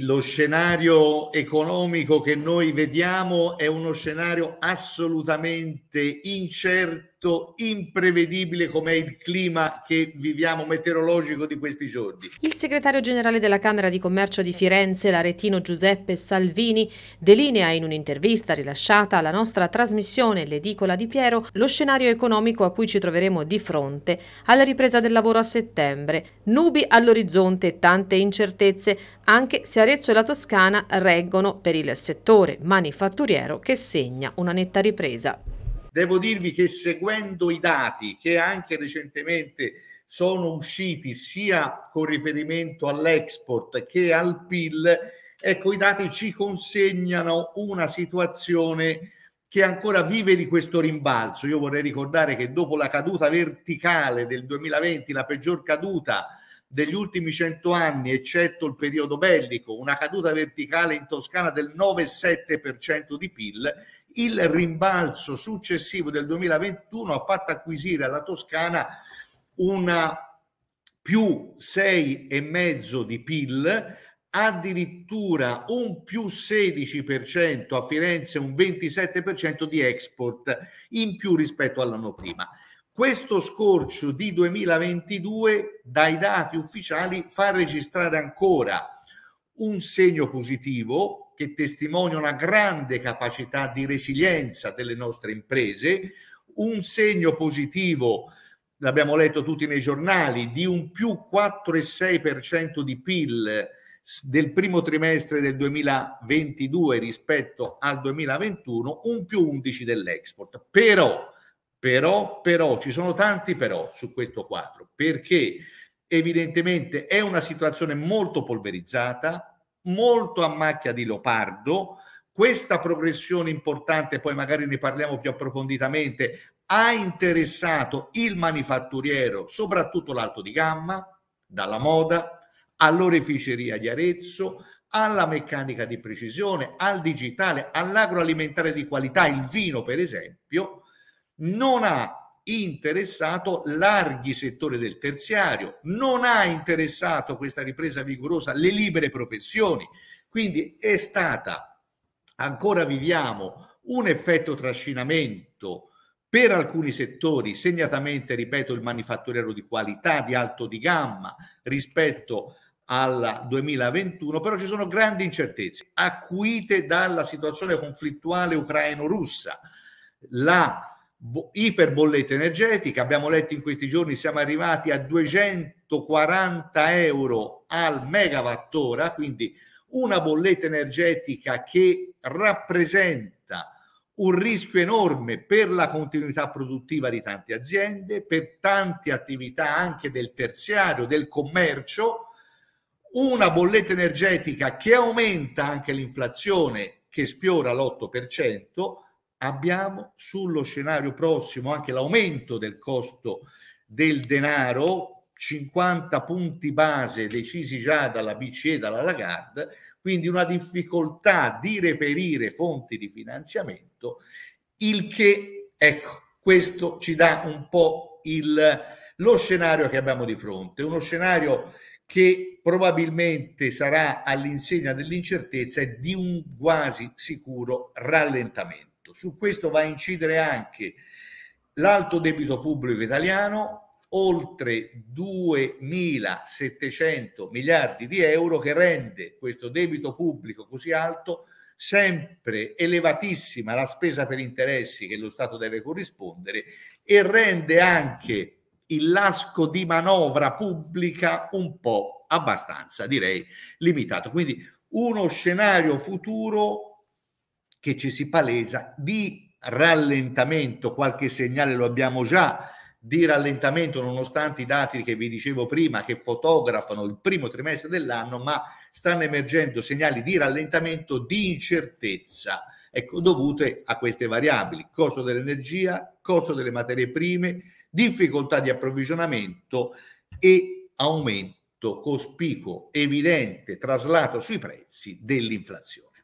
lo scenario economico che noi vediamo è uno scenario assolutamente incerto molto imprevedibile com'è il clima che viviamo meteorologico di questi giorni. Il segretario generale della Camera di Commercio di Firenze, l'aretino Giuseppe Salvini, delinea in un'intervista rilasciata alla nostra trasmissione L'edicola di Piero lo scenario economico a cui ci troveremo di fronte alla ripresa del lavoro a settembre. Nubi all'orizzonte tante incertezze, anche se Arezzo e la Toscana reggono per il settore manifatturiero che segna una netta ripresa. Devo dirvi che seguendo i dati che anche recentemente sono usciti sia con riferimento all'export che al PIL, ecco i dati ci consegnano una situazione che ancora vive di questo rimbalzo. Io vorrei ricordare che dopo la caduta verticale del 2020, la peggior caduta degli ultimi cento anni, eccetto il periodo bellico, una caduta verticale in Toscana del 9,7% di PIL, il rimbalzo successivo del 2021 ha fatto acquisire alla Toscana una più 6,5% di PIL, addirittura un più 16%, a Firenze un 27% di export in più rispetto all'anno prima. Questo scorcio di 2022 dai dati ufficiali fa registrare ancora un segno positivo che testimonia una grande capacità di resilienza delle nostre imprese, un segno positivo, l'abbiamo letto tutti nei giornali, di un più 4,6% di PIL del primo trimestre del 2022 rispetto al 2021, un più 11 dell'export. Però però, però, ci sono tanti però su questo quadro, perché evidentemente è una situazione molto polverizzata, molto a macchia di leopardo, questa progressione importante, poi magari ne parliamo più approfonditamente, ha interessato il manifatturiero, soprattutto l'alto di gamma, dalla moda all'oreficeria di Arezzo, alla meccanica di precisione, al digitale, all'agroalimentare di qualità, il vino per esempio, non ha interessato larghi settori del terziario, non ha interessato questa ripresa vigorosa le libere professioni, quindi è stata, ancora viviamo, un effetto trascinamento per alcuni settori, segnatamente, ripeto, il manifatturiero di qualità, di alto di gamma rispetto al 2021, però ci sono grandi incertezze acuite dalla situazione conflittuale ucraino-russa. La iperbolletta energetica. Abbiamo letto in questi giorni siamo arrivati a 240 euro al megawattora, quindi una bolletta energetica che rappresenta un rischio enorme per la continuità produttiva di tante aziende, per tante attività anche del terziario, del commercio, una bolletta energetica che aumenta anche l'inflazione che sfiora l'8%, abbiamo sullo scenario prossimo anche l'aumento del costo del denaro, 50 punti base decisi già dalla BCE e dalla Lagarde, quindi una difficoltà di reperire fonti di finanziamento, il che, ecco, questo ci dà un po' il, lo scenario che abbiamo di fronte, uno scenario che probabilmente sarà all'insegna dell'incertezza e di un quasi sicuro rallentamento debito. Esatto, su questo va a incidere anche l'alto debito pubblico italiano, oltre 2.700 miliardi di euro, che rende questo debito pubblico così alto sempre elevatissima la spesa per interessi che lo Stato deve corrispondere e rende anche il lasco di manovra pubblica un po' abbastanza, direi, limitato. Quindi uno scenario futuro che ci si palesa di rallentamento, qualche segnale lo abbiamo già di rallentamento nonostante i dati che vi dicevo prima che fotografano il primo trimestre dell'anno, ma stanno emergendo segnali di rallentamento di incertezza, ecco, dovute a queste variabili, costo dell'energia, costo delle materie prime, difficoltà di approvvigionamento e aumento cospicuo, evidente, traslato sui prezzi dell'inflazione.